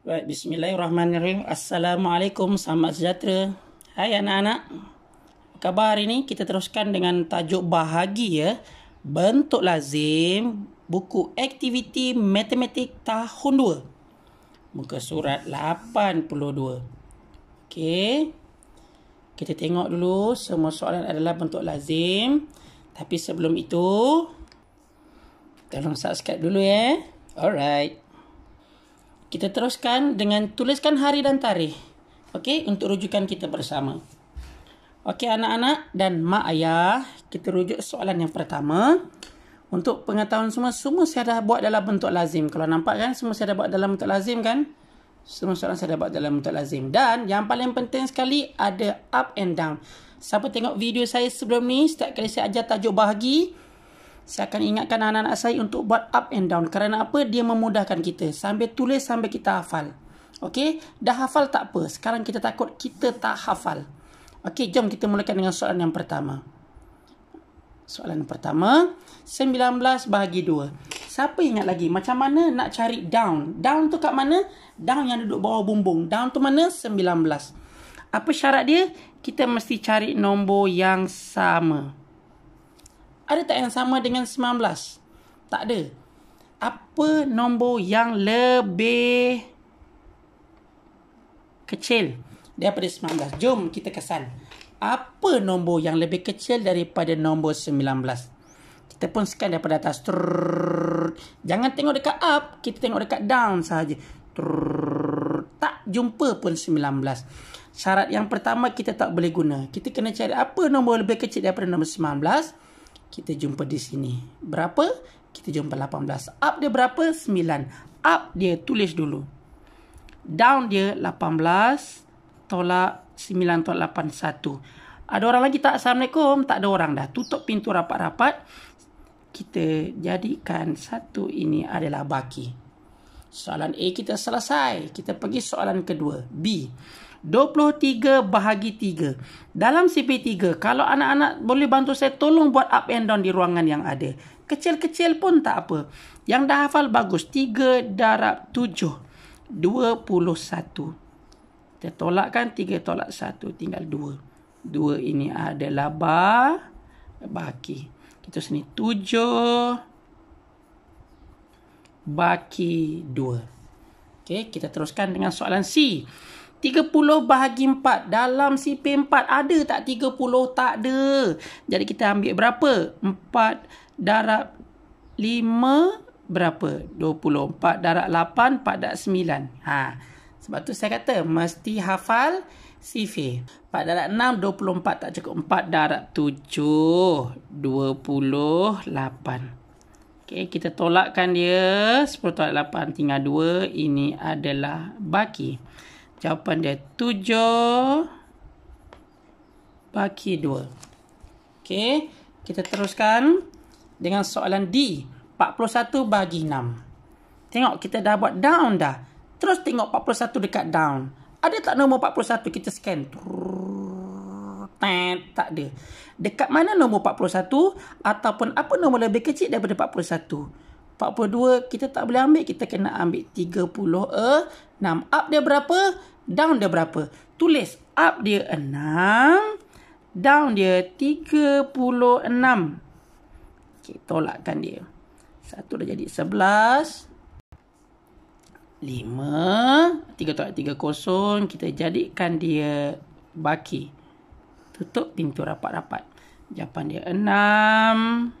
Baik, bismillahirrahmanirrahim. Assalamualaikum, selamat sejahtera. Hai anak-anak. Apa khabar hari ini? Kita teruskan dengan tajuk bahagi ya. Bentuk lazim buku aktiviti matematik tahun 2. Muka surat 82. Okey. Kita tengok dulu semua soalan adalah bentuk lazim. Tapi sebelum itu, tolong subscribe dulu ya. Alright. Kita teruskan dengan tuliskan hari dan tarikh. Okey, untuk rujukan kita bersama. Okey, anak-anak dan mak ayah, kita rujuk soalan yang pertama. Untuk pengetahuan semua, semua saya dah buat dalam bentuk lazim. Kalau nampak kan, semua saya dah buat dalam bentuk lazim kan? Semua soalan saya dah buat dalam bentuk lazim. Dan yang paling penting sekali, ada up and down. Siapa tengok video saya sebelum ni, setiap kali saya ajar tajuk bahagi, saya akan ingatkan anak-anak saya untuk buat up and down. Kerana apa? Dia memudahkan kita. Sambil tulis, sambil kita hafal. Okey? Dah hafal tak apa. Sekarang kita takut kita tak hafal. Okey, jom kita mulakan dengan soalan yang pertama. Soalan yang pertama. 19 bahagi 2. Siapa ingat lagi? Macam mana nak cari down? Down tu kat mana? Down yang duduk bawah bumbung. Down tu mana? 19. Apa syarat dia? Kita mesti cari nombor yang sama. Ada tak yang sama dengan 19? Tak ada. Apa nombor yang lebih kecil daripada 19? Jom kita kesan. Apa nombor yang lebih kecil daripada nombor 19? Kita pun scan daripada atas. Jangan tengok dekat up. Kita tengok dekat down sahaja. Tak jumpa pun 19. Syarat yang pertama kita tak boleh guna. Kita kena cari apa nombor lebih kecil daripada nombor 19 kita jumpa di sini. Berapa? Kita jumpa 18. Up dia berapa? 9. Up dia tulis dulu. Down dia 18 tolak 9 tolak 8 1. Ada orang lagi tak? Assalamualaikum. Tak ada orang dah. Tutup pintu rapat-rapat. Kita jadikan satu ini adalah baki. Soalan A kita selesai. Kita pergi soalan kedua. B. B. 23 bahagi 3. Dalam CP3, kalau anak-anak boleh bantu saya tolong buat up and down di ruangan yang ada. Kecil-kecil pun tak apa. Yang dah hafal bagus. 3 darab 7. 21. Kita kan 3 tolak 1. Tinggal 2. 2 ini adalah bah baki. Kita sini 7 baki 2. Okay, kita teruskan dengan soalan C. 30 bahagi 4 dalam CP4 ada tak 30? Tak ada. Jadi kita ambil berapa? 4 darab 5 berapa? 20. 4 darab 8, 4 darab 9. Ha. Sebab tu saya kata mesti hafal CV. 4 darab 6, 24 tak cukup. 4 darab 7, 28. Okay, kita tolakkan dia 10 tolak 8 tinggal 2 ini adalah baki. Jawapan dia 7 bagi 2. Okay, kita teruskan dengan soalan D. 41 bagi 6. Tengok kita dah buat down dah. Terus tengok 41 dekat down. Ada tak nombor 41 kita scan? Tent, tak ada. Dekat mana nombor 41 ataupun apa nombor lebih kecil daripada 41? 42 kita tak boleh ambil kita kena ambil 30 6 eh, up dia berapa down dia berapa tulis up dia 6 down dia 36 okey tolakkan dia satu dah jadi 11 5 3 tolak 30 kita jadikan dia baki tutup pintu rapat-rapat jawapan dia 6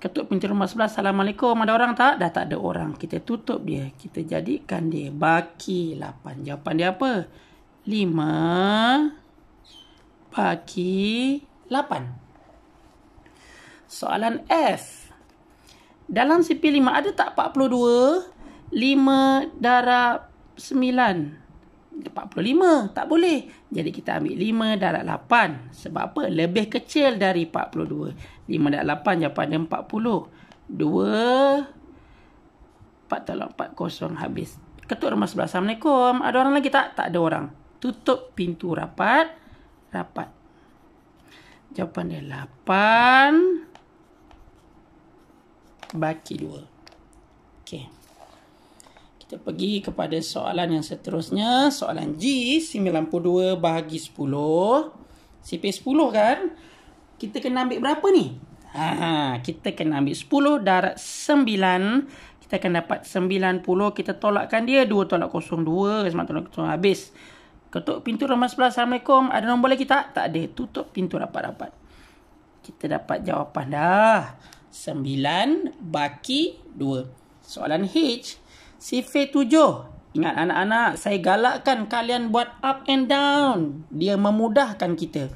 ketuk pintu rumah sebelah. Assalamualaikum. Ada orang tak? Dah tak ada orang. Kita tutup dia. Kita jadikan dia. Baki 8. Jawapan dia apa? 5. Baki 8. Soalan F. Dalam CP5 ada tak 42? 5 darab 9. 45. Tak boleh. Jadi kita ambil 5 darat 8. Sebab apa? Lebih kecil dari 42. 5 darat 8 jawapannya 40. 2. 4 tolong 4 kosong habis. Ketuk rumah sebelah. Assalamualaikum. Ada orang lagi tak? Tak ada orang. Tutup pintu rapat. Rapat. Jawapan dia 8. Baki 2. Okay. Kita pergi kepada soalan yang seterusnya. Soalan G, 92 bahagi 10. CP 10 kan? Kita kena ambil berapa ni? Ha, kita kena ambil 10 darat 9. Kita akan dapat 90. Kita tolakkan dia. 2 tolak kosong 2. Semak tolak kosong habis. Ketuk pintu rumah sebelah. Assalamualaikum. Ada nombor lagi tak? Tak ada. Tutup pintu rapat-rapat. Kita dapat jawapan dah. 9 baki 2. Soalan H, Sifir tujuh. Ingat anak-anak, saya galakkan kalian buat up and down. Dia memudahkan kita.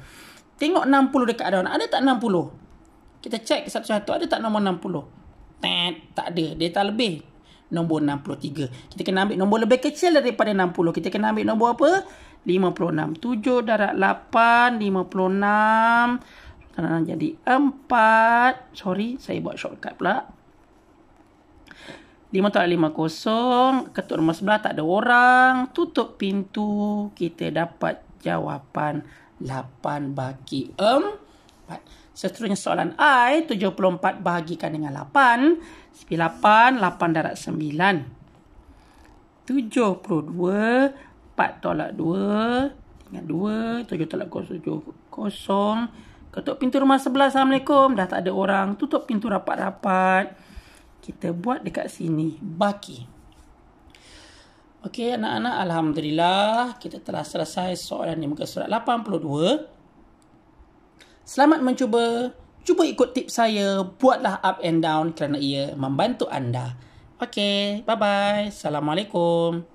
Tengok 60 dekat daun. Ada tak 60? Kita cek satu-satu. Ada tak nombor 60? Tet, tak ada. Dia tak lebih. Nombor 63. Kita kena ambil nombor lebih kecil daripada 60. Kita kena ambil nombor apa? 56. 7 darat 8. 56. Jadi 4 Sorry saya buat shortcut pula lima lima kosong, ketuk rumah sebelah tak ada orang tutup pintu kita dapat jawapan lapan bagi 4 seterusnya soalan I tujuh puluh empat bahagikan dengan lapan, 8 98 8 darat puluh dua, empat tolak dua dengan dua, tujuh tolak 0 0 ketuk pintu rumah sebelah Assalamualaikum dah tak ada orang tutup pintu rapat-rapat kita buat dekat sini baki Okey anak-anak alhamdulillah kita telah selesai soalan di muka surat 82 Selamat mencuba cuba ikut tip saya buatlah up and down kerana ia membantu anda Okey bye bye assalamualaikum